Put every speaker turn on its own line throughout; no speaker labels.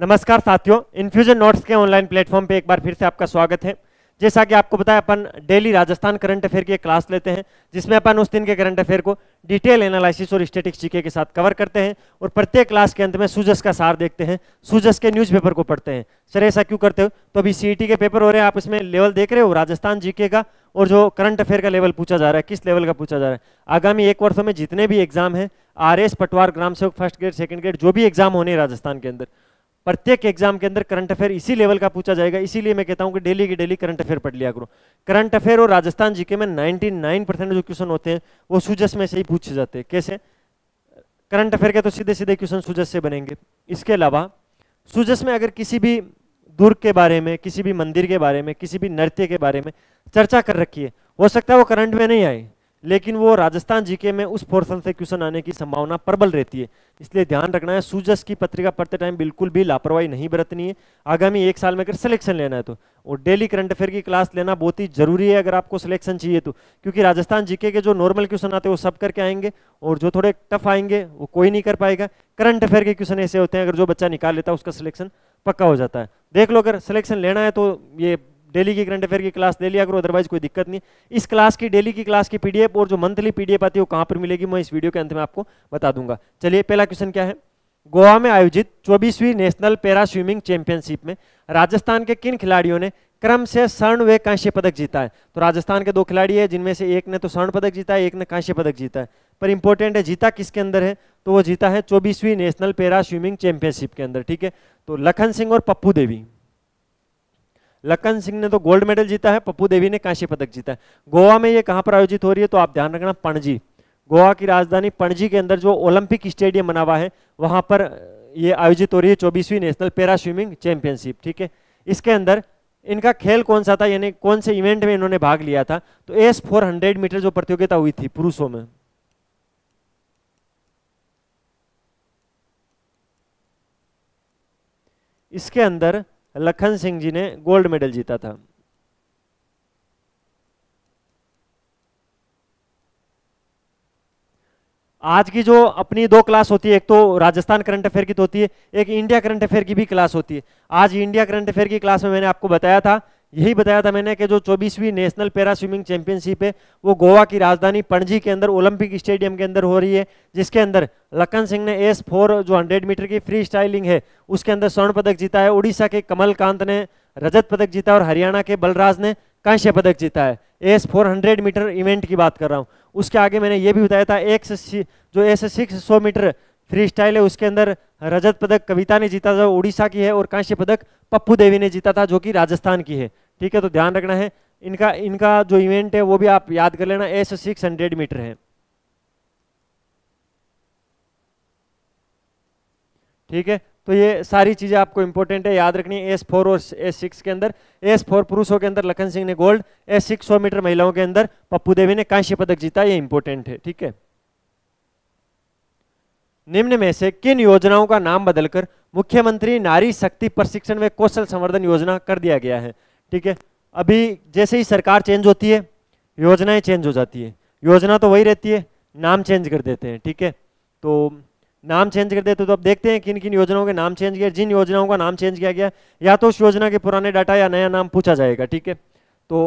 नमस्कार साथियों infusion notes के ऑनलाइन प्लेटफॉर्म पे एक बार फिर से आपका स्वागत है जैसा कि आपको बताया अपन डेली राजस्थान करंट अफेयर की एक क्लास लेते हैं जिसमें अपन उस दिन के करंट अफेयर को डिटेल एनालिसिस और स्टेटिक्स जीके के साथ कवर करते हैं और प्रत्येक क्लास के अंत में सूजस का सार देखते हैं सूजस के न्यूज़पेपर को पढ़ते हैं सर ऐसा क्यों करते हो तो अभी सी के पेपर हो रहे हैं आप इसमें लेवल देख रहे हो राजस्थान जीके का और जो करंट अफेयर का लेवल पूछा जा रहा है किस लेवल का पूछा जा रहा है आगामी एक वर्षों में जितने भी एग्जाम है आर पटवार ग्राम सेवक फर्स्ट ग्रेड सेकंड ग्रेड जो भी एग्जाम होने राजस्थान के अंदर प्रत्येक एग्जाम के अंदर करंट अफेयर इसी लेवल का पूछा जाएगा इसीलिए मैं कहता हूं कि डेली की डेली करंट अफेयर पढ़ लिया करो करंट अफेयर और राजस्थान जीके में 99 परसेंट जो क्वेश्चन होते हैं वो सूजस में से ही पूछे जाते हैं कैसे करंट अफेयर के तो सीधे सीधे क्वेश्चन सूजस से बनेंगे इसके अलावा सूजस में अगर किसी भी दुर्ग के बारे में किसी भी मंदिर के बारे में किसी भी नृत्य के बारे में चर्चा कर रखिए हो सकता है वो करंट में नहीं आए लेकिन वो राजस्थान जीके में उस पोर्सन से क्वेश्चन आने की संभावना प्रबल रहती है इसलिए ध्यान रखना है सूजस की पत्रिका पढ़ते टाइम बिल्कुल भी लापरवाही नहीं बरतनी है आगामी एक साल में अगर सिलेक्शन लेना है तो और डेली करंट अफेयर की क्लास लेना बहुत ही जरूरी है अगर आपको सिलेक्शन चाहिए तो क्योंकि राजस्थान जीके के जो नॉर्मल क्वेश्चन आते हैं वो सब करके आएंगे और जो थोड़े टफ आएंगे वो कोई नहीं कर पाएगा करंट अफेयर के क्वेश्चन ऐसे होते हैं अगर जो बच्चा निकाल लेता है उसका सिलेक्शन पक्का हो जाता है देख लो अगर सिलेक्शन लेना है तो ये डेली की करंट अफेयर की क्लास ले लिया करो अदरवाइज कोई दिक्कत नहीं इस क्लास की डेली की क्लास की पीडीएफ और जो मंथली पीडीएफ आती है वो कहां पर मिलेगी मैं इस वीडियो के अंत में आपको बता दूंगा चलिए पहला क्वेश्चन क्या है गोवा में आयोजित चौबीसवीं नेशनल पैरा स्विमिंग चैंपियनशिप में राजस्थान के किन खिलाड़ियों ने क्रम से स्वर्ण व कांस्य पदक जीता है तो राजस्थान के दो खिलाड़ी है जिनमें से एक ने तो स्वर्ण पदक जीता है एक ने कांस्य पदक जीता है पर इंपॉर्टेंट है जीता किसके अंदर है तो वो जीता है चौबीसवीं नेशनल पैरा स्विमिंग चैंपियनशिप के अंदर ठीक है तो लखन सिंह और पप्पू देवी लखन सिंह ने तो गोल्ड मेडल जीता है पप्पू देवी ने कांस्य पदक जीता है गोवा में ये कहाँ पर आयोजित हो रही है तो आप ध्यान रखना पणजी गोवा की राजधानी पणजी के अंदर जो ओलंपिक स्टेडियम बना हुआ है वहाँ पर ये आयोजित हो रही है चौबीसवीं नेशनल पैरा स्विमिंग चैंपियनशिप ठीक है इसके अंदर इनका खेल कौन सा था यानी कौन से इवेंट में इन्होंने भाग लिया था तो एस फोर हंड्रेड मीटर जो प्रतियोगिता हुई थी पुरुषों में इसके अंदर लखन सिंह जी ने गोल्ड मेडल जीता था आज की जो अपनी दो क्लास होती है एक तो राजस्थान करंट अफेयर की तो होती है एक इंडिया करंट अफेयर की भी क्लास होती है आज इंडिया करंट अफेयर की क्लास में मैंने आपको बताया था यही बताया था मैंने कि जो 24वीं नेशनल पैरा स्विमिंग चैंपियनशिप है वो गोवा की राजधानी पणजी के अंदर ओलंपिक स्टेडियम के अंदर हो रही है जिसके अंदर लखन सिंह ने एस फोर जो 100 मीटर की फ्री स्टाइलिंग है उसके अंदर स्वर्ण पदक जीता है उड़ीसा के कमल कांत ने रजत पदक जीता और हरियाणा के बलराज ने कांस्य पदक जीता है एस फोर मीटर इवेंट की बात कर रहा हूँ उसके आगे मैंने ये भी बताया था एक्स जो S six metre free style है उसके अंदर रजत पदक कविता ने जीता था उड़ीसा की है और कांस्य पदक पप्पू देवी ने जीता था जो कि राजस्थान की है ठीक है तो ध्यान रखना है इनका इनका जो इवेंट है वो भी आप याद कर लेना एस सिक्स हंड्रेड मीटर है ठीक है तो ये सारी चीज़ें आपको इंपॉर्टेंट है याद रखनी है एस फोर और एस सिक्स के अंदर एस फोर पुरुषों के अंदर लखन सिंह ने गोल्ड एस सिक्स सौ मीटर महिलाओं के अंदर पप्पू देवी ने कांस्य पदक जीता ये इंपॉर्टेंट है ठीक है निम्न में से किन योजनाओं का नाम बदलकर मुख्यमंत्री नारी शक्ति प्रशिक्षण में कौशल संवर्धन योजना कर दिया गया है ठीक है अभी जैसे ही सरकार चेंज होती है योजनाएं चेंज हो जाती है योजना तो वही रहती है नाम चेंज कर देते हैं ठीक है तो नाम चेंज कर देते तो अब देखते हैं किन किन योजनाओं के नाम चेंज किया जिन योजनाओं का नाम चेंज किया गया या तो उस योजना के पुराने डाटा या नया नाम पूछा जाएगा ठीक है तो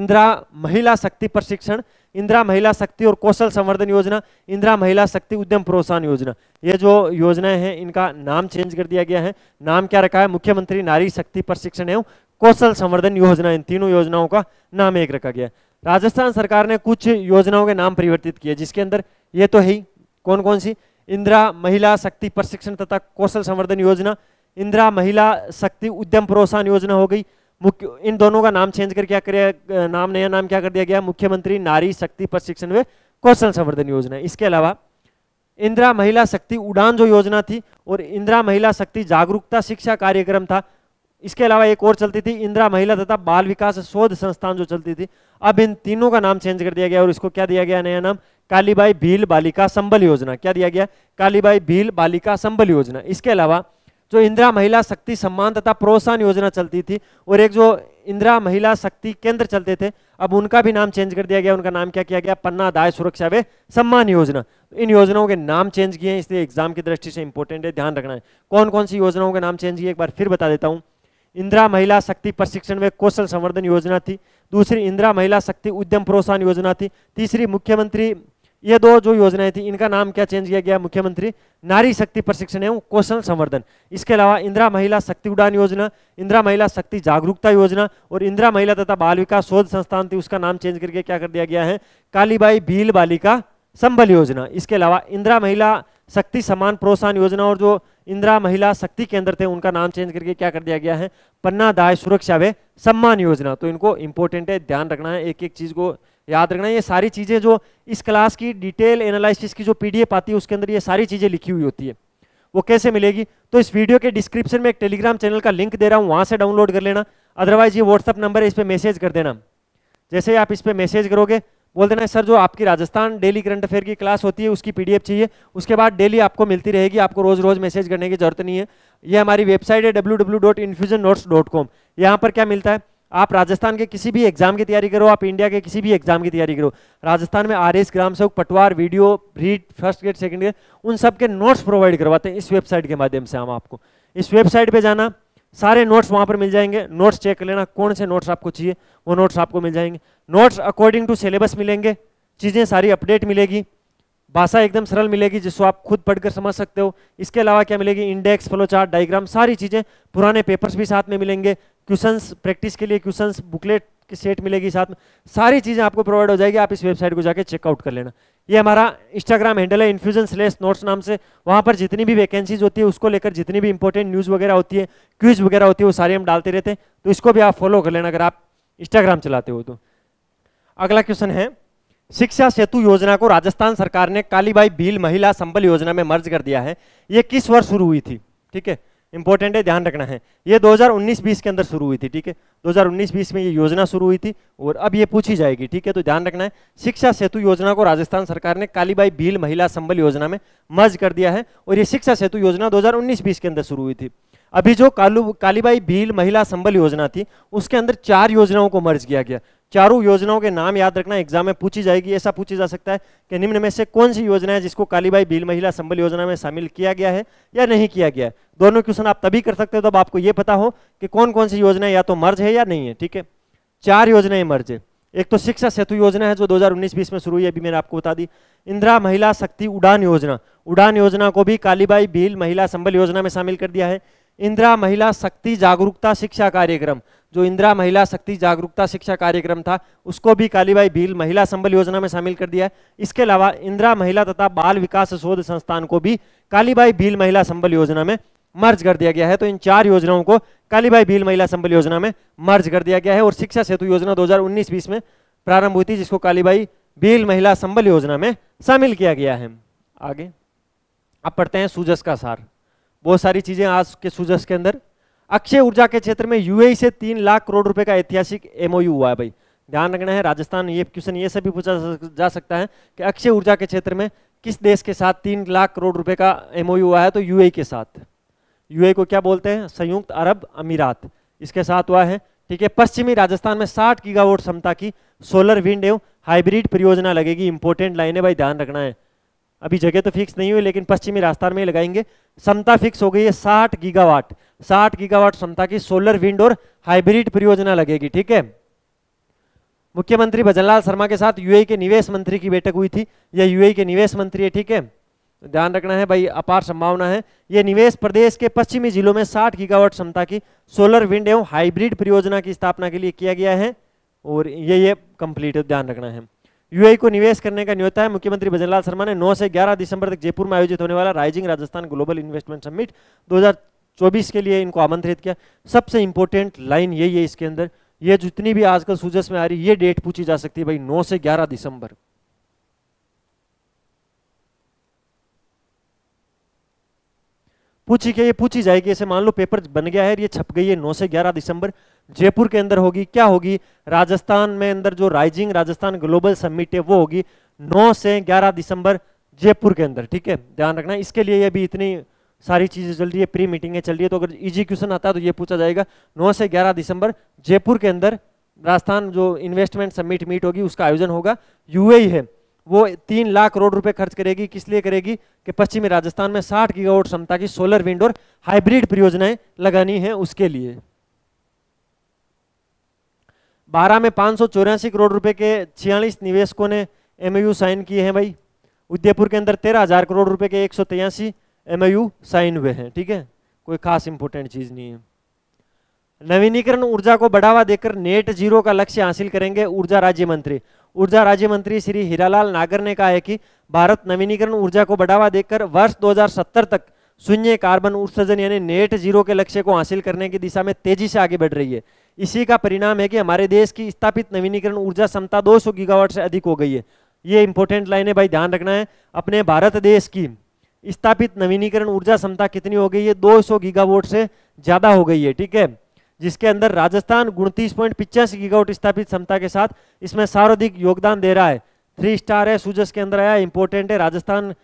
इंदिरा महिला शक्ति प्रशिक्षण इंदिरा महिला शक्ति और कौशल संवर्धन योजना इंदिरा महिला शक्ति उद्यम प्रोत्साहन योजना ये जो योजनाएं हैं इनका नाम चेंज कर दिया गया है नाम क्या रखा है मुख्यमंत्री नारी शक्ति प्रशिक्षण एवं कौशल संवर्धन योजना इन तीनों योजनाओं का नाम एक रखा गया राजस्थान सरकार ने कुछ योजनाओं के नाम परिवर्तित किए जिसके अंदर ये तो है ही कौन कौन सी इंदिरा महिला शक्ति प्रशिक्षण तथा कौशल संवर्धन योजना इंदिरा महिला शक्ति उद्यम प्रोत्साहन योजना हो गई मुख्य इन दोनों का नाम चेंज कर क्या कर नाम नया नाम क्या कर दिया गया मुख्यमंत्री नारी शक्ति प्रशिक्षण व कौशल संवर्धन योजना इसके अलावा इंदिरा महिला शक्ति उड़ान जो योजना थी और इंदिरा महिला शक्ति जागरूकता शिक्षा कार्यक्रम था इसके अलावा एक और चलती थी इंदिरा महिला तथा बाल विकास शोध संस्थान जो चलती थी अब इन तीनों का नाम चेंज कर दिया गया और इसको क्या दिया गया नया नाम कालीबाई भील बालिका संबल योजना क्या दिया गया कालीबाई भील बालिका संबल योजना इसके अलावा जो इंदिरा महिला शक्ति सम्मान तथा प्रोत्साहन योजना चलती थी और एक जो इंदिरा महिला शक्ति केंद्र चलते थे अब उनका भी नाम चेंज कर दिया गया उनका नाम क्या किया गया पन्ना दाय सुरक्षा वे सम्मान योजना इन योजनाओं के नाम चेंज किए हैं इसलिए एग्जाम की दृष्टि से इंपॉर्टेंट है ध्यान रखना है कौन कौन सी योजनाओं के नाम चेंज किए एक बार फिर बता देता हूँ इंदिरा महिला शक्ति प्रशिक्षण में कौशल संवर्धन योजना थी दूसरी इंदिरा महिला शक्ति उद्यम प्रोत्साहन योजना थी तीसरी मुख्यमंत्री ये दो जो योजनाएं थी इनका नाम क्या चेंज किया गया मुख्यमंत्री नारी शक्ति प्रशिक्षण एवं कौशल संवर्धन इसके अलावा इंदिरा महिला शक्ति उड़ान योजना इंदिरा महिला शक्ति जागरूकता योजना और इंदिरा महिला तथा बाल विकास शोध संस्थान थी उसका नाम चेंज करके क्या कर दिया गया है कालीबाई भील बालिका संबल योजना इसके अलावा इंदिरा महिला शक्ति समान प्रोत्साहन योजना और जो इंदिरा महिला शक्ति केंद्र थे उनका नाम चेंज करके क्या कर दिया गया है पन्ना दाय सुरक्षा वे सम्मान योजना तो इनको इंपॉर्टेंट है ध्यान रखना है एक एक चीज को याद रखना ये सारी चीजें जो इस क्लास की डिटेल एनालिसिस की जो पीडीएफ आती है उसके अंदर ये सारी चीजें लिखी हुई होती है वो कैसे मिलेगी तो इस वीडियो के डिस्क्रिप्शन में एक टेलीग्राम चैनल का लिंक दे रहा हूँ वहां से डाउनलोड कर लेना अदरवाइज ये व्हाट्सअप नंबर है इस पर मैसेज कर देना जैसे आप इस पर मैसेज करोगे बोल देना है सर जो आपकी राजस्थान डेली करंट अफेयर की क्लास होती है उसकी पीडीएफ चाहिए उसके बाद डेली आपको मिलती रहेगी आपको रोज रोज मैसेज करने की जरूरत नहीं है ये हमारी वेबसाइट है W W dot dot infusion notes com यहाँ पर क्या मिलता है आप राजस्थान के किसी भी एग्जाम की तैयारी करो आप इंडिया के किसी भी एग्जाम की तैयारी करो राजस्थान में आर एस ग्राम सेवक पटवार वीडियो रीड फर्स्ट ग्रेड सेकेंड ग्रेड उन सब के नोट्स प्रोवाइड करवाते हैं इस वेबसाइट के माध्यम से हम आपको इस वेबसाइट पर जाना सारे नोट्स वहाँ पर मिल जाएंगे नोट्स चेक कर लेना कौन से नोट्स आपको चाहिए वो नोट्स आपको मिल जाएंगे नोट्स अकॉर्डिंग टू सिलेबस मिलेंगे चीज़ें सारी अपडेट मिलेगी भाषा एकदम सरल मिलेगी जिसको आप खुद पढ़कर समझ सकते हो इसके अलावा क्या मिलेगी इंडेक्स फ्लो चार्ट डायग्राम सारी चीज़ें पुराने पेपर्स भी साथ में मिलेंगे क्वेश्चंस प्रैक्टिस के लिए क्वेश्चंस बुकलेट की सेट मिलेगी साथ में सारी चीज़ें आपको प्रोवाइड हो जाएगी आप इस वेबसाइट को जाके चेकआउट कर लेना ये हमारा इंस्टाग्राम हैंडल है इन्फ्यूजन स्लेस नोट्स नाम से वहाँ पर जितनी भी वैकेंसीज होती है उसको लेकर जितनी भी इंपॉर्टेंट न्यूज़ वगैरह होती है क्विज वगैरह होती है वो सारी हम डालते रहते हैं तो इसको भी आप फॉलो कर लेना अगर आप इंस्टाग्राम चलाते हो तो अगला क्वेश्चन है शिक्षा सेतु योजना को राजस्थान सरकार ने कालीबाई भील महिला संबल योजना में मर्ज कर दिया है ये किस वर्ष शुरू हुई थी ठीक है इंपॉर्टेंट है ध्यान रखना है ये 2019-20 के अंदर शुरू हुई थी ठीक है 2019-20 में ये योजना शुरू हुई थी और अब ये पूछी जाएगी ठीक है तो ध्यान रखना है शिक्षा सेतु योजना को राजस्थान सरकार ने कालीबाई भील महिला संबल योजना में मर्ज कर दिया है और ये शिक्षा सेतु योजना 2019-20 के अंदर शुरू हुई थी अभी जो कालू कालीबाई भील महिला संबल योजना थी उसके अंदर चार योजनाओं को मर्ज किया गया चारों योजनाओं के नाम याद रखना एग्जाम में पूछी जाएगी ऐसा पूछी जा सकता है कि निम्न में से कौन सी योजना है जिसको कालीबाई भील महिला संबल योजना में शामिल किया गया है या नहीं किया गया है दोनों क्वेश्चन आप तभी कर सकते हो तब आपको यह पता हो कि कौन कौन सी योजना या तो मर्ज है या नहीं है ठीक है चार योजनाएं मर्ज है एक तो शिक्षा सेतु योजना है जो 2019-20 में शुरू हुई अभी मैंने आपको बता दी इंदिरा महिला शक्ति उड़ान योजना उड़ान योजना को भी कालीबाई भील महिला संबल योजना में शामिल कर दिया है इंदिरा महिला शक्ति जागरूकता शिक्षा कार्यक्रम जो इंदिरा महिला शक्ति जागरूकता शिक्षा कार्यक्रम था उसको भी कालीबाई भील महिला संबल योजना में शामिल कर दिया है इसके अलावा इंदिरा महिला तथा बाल विकास शोध संस्थान को भी कालीबाई भील महिला संबल योजना में मर्ज कर दिया गया है तो इन चार योजनाओं को कालीबाई भील महिला संबल योजना में मर्ज कर दिया गया है और शिक्षा सेतु योजना दो हजार में प्रारंभ हुई थी जिसको कालीबाई भील महिला संबल योजना में शामिल किया गया है आगे अब पढ़ते हैं सूजस का सार बहुत सारी चीजें आज के सूजस के अंदर अक्षय ऊर्जा के क्षेत्र में यूएई से तीन लाख करोड़ रुपए का ऐतिहासिक एमओयू हुआ है भाई ध्यान रखना है राजस्थान ये क्वेश्चन ये सभी पूछा जा सकता है कि अक्षय ऊर्जा के क्षेत्र में किस देश के साथ तीन लाख करोड़ रुपए का एमओयू हुआ है तो यूएई के साथ यूएई को क्या बोलते हैं संयुक्त अरब अमीरात इसके साथ हुआ है ठीक है पश्चिमी राजस्थान में साठ गीगावोट क्षमता की सोलर विंड एवं हाइब्रिड परियोजना लगेगी इंपोर्टेंट लाइन है भाई ध्यान रखना है अभी जगह तो फिक्स नहीं हुई लेकिन पश्चिमी राजस्थान में ही लगाएंगे क्षमता फिक्स हो गई है साठ गीगावाट साठ गीगावाट क्षमता की सोलर विंड और हाइब्रिड परियोजना लगेगी ठीक है मुख्यमंत्री भजनलाल शर्मा के साथ यूएई e के निवेश मंत्री की बैठक हुई थी यह यूएई e के निवेश मंत्री है ठीक है ध्यान रखना है भाई अपार संभावना है ये निवेश प्रदेश के पश्चिमी जिलों में साठ गीगावाट क्षमता की सोलर विंड एवं हाइब्रिड परियोजना की स्थापना के लिए किया गया है और ये ये कंप्लीट ध्यान रखना है यूआई को निवेश करने का न्योता है मुख्यमंत्री भजनलाल शर्मा ने 9 से 11 दिसंबर तक जयपुर में आयोजित होने वाला rising Rajasthan global investment summit 2024 के लिए इनको आमंत्रित किया सबसे इंपॉर्टेंट लाइन यही है इसके अंदर ये जितनी भी आजकल सूजस में आ रही ये डेट पूछी जा सकती है भाई नौ से ग्यारह दिसंबर पूछी गई पूछी जाएगी ऐसे मान लो पेपर बन गया है ये छप गई है नौ से ग्यारह दिसंबर जयपुर के अंदर होगी क्या होगी राजस्थान में अंदर जो राइजिंग राजस्थान ग्लोबल समिट है वो होगी नौ से ग्यारह दिसंबर जयपुर के अंदर ठीक है ध्यान रखना इसके लिए अभी इतनी सारी चीज़ें चल रही है प्री है चल रही है तो अगर इजी क्वेश्चन आता है तो ये पूछा जाएगा नौ से ग्यारह दिसंबर जयपुर के अंदर राजस्थान जो इन्वेस्टमेंट समिट मीट होगी उसका आयोजन होगा यूएई e है वो तीन लाख करोड़ रुपए खर्च करेगी किस लिए करेगी कि पश्चिमी राजस्थान में 60 गीगावाट क्षमता की सोलर विंड और हाइब्रिड परियोजनाएं लगानी है उसके लिए बारह में पांच करोड़ रुपए के छियालीस निवेशकों ने एमयू साइन किए हैं भाई उदयपुर के अंदर तेरह हजार करोड़ रुपए के एक सौ तिरासी एमयू साइन हुए हैं ठीक है कोई खास इंपोर्टेंट चीज़ नहीं है नवीनीकरण ऊर्जा को बढ़ावा देकर नेट जीरो का लक्ष्य हासिल करेंगे ऊर्जा राज्य मंत्री ऊर्जा राज्य मंत्री श्री हीरालाल नागर ने कहा है कि भारत नवीनीकरण ऊर्जा को बढ़ावा देकर वर्ष 2070 तक शून्य कार्बन उत्सर्जन यानी नेट जीरो के लक्ष्य को हासिल करने की दिशा में तेजी से आगे बढ़ रही है इसी का परिणाम है कि हमारे देश की स्थापित नवीनीकरण ऊर्जा क्षमता दो गीगावाट से अधिक हो गई है ये इंपॉर्टेंट लाइन है भाई ध्यान रखना है अपने भारत देश की स्थापित नवीनीकरण ऊर्जा क्षमता कितनी हो गई है 200 गीगावाट से ज़्यादा हो गई है ठीक है जिसके अंदर राजस्थान उनतीस पॉइंट पिचासी गीगावट स्थापित क्षमता के साथ इसमें सर्वाधिक योगदान दे रहा है थ्री स्टार है सूजस के अंदर आया इंपॉर्टेंट है राजस्थान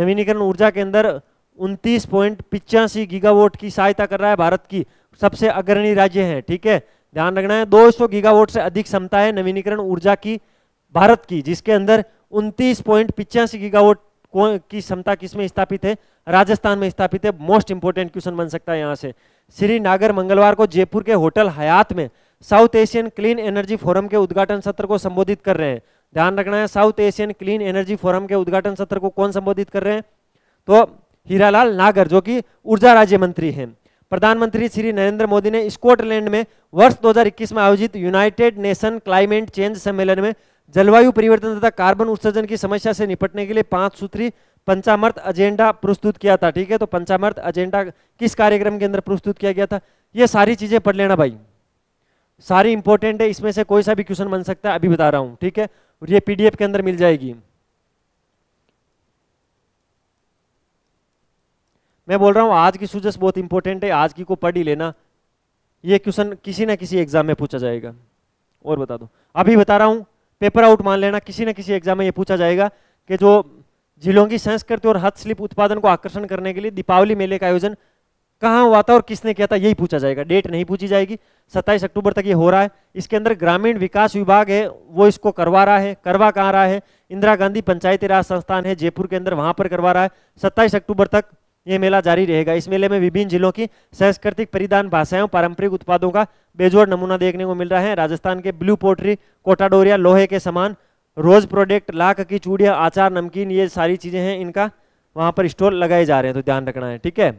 नवीनीकरण ऊर्जा के अंदर उनतीस पॉइंट पिचासी गीगावोट की सहायता कर रहा है भारत की सबसे अग्रणी राज्य है ठीक है ध्यान रखना है 200 गीगावोट से अधिक क्षमता है नवीनीकरण ऊर्जा की भारत की जिसके अंदर उनतीस पॉइंट पिचासी गीगावोट की क्षमता किसमें स्थापित है राजस्थान में स्थापित है मोस्ट इंपोर्टेंट क्वेश्चन बन सकता है यहाँ से श्री नागर मंगलवार को जयपुर के होटल हयात में South Asian clean energy forum के उद्घाटन सत्र को संबोधित कर रहे हैं ध्यान रखना है South Asian clean energy forum के उद्घाटन सत्र को कौन संबोधित कर रहे हैं तो हीरालाल नागर जो कि ऊर्जा राज्य मंत्री हैं प्रधानमंत्री श्री नरेंद्र मोदी ने स्कॉटलैंड में वर्ष 2021 में आयोजित यूनाइटेड नेशन क्लाइमेट चेंज सम्मेलन में जलवायु परिवर्तन तथा कार्बन उत्सर्जन की समस्या से निपटने के लिए पांच सूत्री पंचामर्त एजेंडा प्रस्तुत किया था ठीक है तो पंचामर्त एजेंडा किस कार्यक्रम के अंदर प्रस्तुत किया गया था ये सारी चीजें पढ़ लेना भाई सारी इंपॉर्टेंट है इसमें से कोई सा भी क्वेश्चन बन सकता है अभी बता रहा हूं ठीक है और ये पीडीएफ के अंदर मिल जाएगी मैं बोल रहा हूं आज की सूजस बहुत इंपॉर्टेंट है आज की को पढ़ ही लेना ये क्वेश्चन किसी ना किसी एग्जाम में पूछा जाएगा और बता दो अभी बता रहा हूं पेपर आउट मान लेना किसी न किसी एग्जाम में ये पूछा जाएगा कि जो झीलों की संस्कृति और हस्तशिल्प उत्पादन को आकर्षण करने के लिए दीपावली मेले का आयोजन कहाँ हुआ था और किसने किया था यही पूछा जाएगा डेट नहीं पूछी जाएगी सत्ताईस अक्टूबर तक ये हो रहा है इसके अंदर ग्रामीण विकास विभाग है वो इसको करवा रहा है करवा कहाँ रहा है इंदिरा गांधी पंचायती राज संस्थान है जयपुर के अंदर वहाँ पर करवा रहा है सत्ताईस अक्टूबर तक ये मेला जारी रहेगा इस मेले में विभिन्न जिलों की सांस्कृतिक परिधान भाषाएं पारंपरिक उत्पादों का बेजोड़ नमूना देखने को मिल रहा है राजस्थान के ब्लू पोट्री कोटाडोरिया लोहे के सामान रोज प्रोडक्ट लाख की चूड़िया आचार नमकीन ये सारी चीजें हैं इनका वहां पर स्टोर लगाए जा रहे हैं तो ध्यान रखना है ठीक है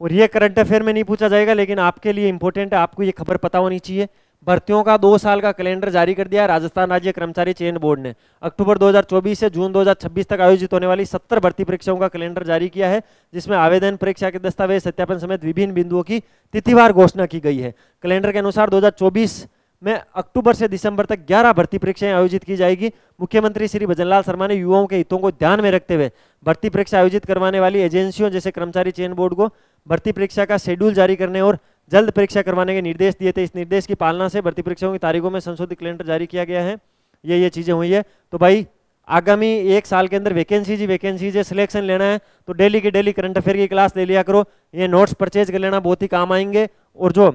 और ये करंट अफेयर में नहीं पूछा जाएगा लेकिन आपके लिए इंपॉर्टेंट है आपको ये खबर पता होनी चाहिए भर्तियों का दो साल का कैलेंडर जारी कर दिया राजस्थान राज्य कर्मचारी चयन बोर्ड ने अक्टूबर 2024 से जून 2026 तक आयोजित होने वाली 70 भर्ती परीक्षाओं का कैलेंडर जारी किया है जिसमें आवेदन परीक्षा के दस्तावेज सत्यापन समेत विभिन्न बिंदुओं की तिथिवार घोषणा की गई है कैलेंडर के अनुसार दो में अक्टूबर से दिसंबर तक ग्यारह भर्ती परीक्षाएं आयोजित की जाएगी मुख्यमंत्री श्री भजनलाल शर्मा ने युवाओं के हितों को ध्यान में रखते हुए भर्ती परीक्षा आयोजित करवाने वाली एजेंसियों जैसे कर्मचारी चयन बोर्ड को भर्ती परीक्षा का शेड्यूल जारी करने और जल्द परीक्षा करवाने के निर्देश दिए थे इस निर्देश की पालना से भर्ती परीक्षाओं की तारीखों में संशोधित कैलेंडर जारी किया गया है ये ये चीज़ें हुई है तो भाई आगामी एक साल के अंदर वैकेंसीज ही वैकेंसीज है सिलेक्शन लेना है तो डेली की डेली करंट अफेयर की क्लास ले लिया करो ये नोट्स परचेज कर लेना बहुत ही काम आएंगे और जो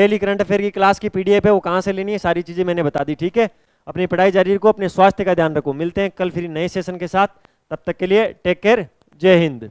डेली करंट अफेयर की क्लास की पीडीएफ है वो कहाँ से लेनी है सारी चीज़ें मैंने बता दी ठीक है अपनी पढ़ाई जारी रखो अपने स्वास्थ्य का ध्यान रखो मिलते हैं कल फिर नए सेशन के साथ तब तक के लिए टेक केयर जय हिंद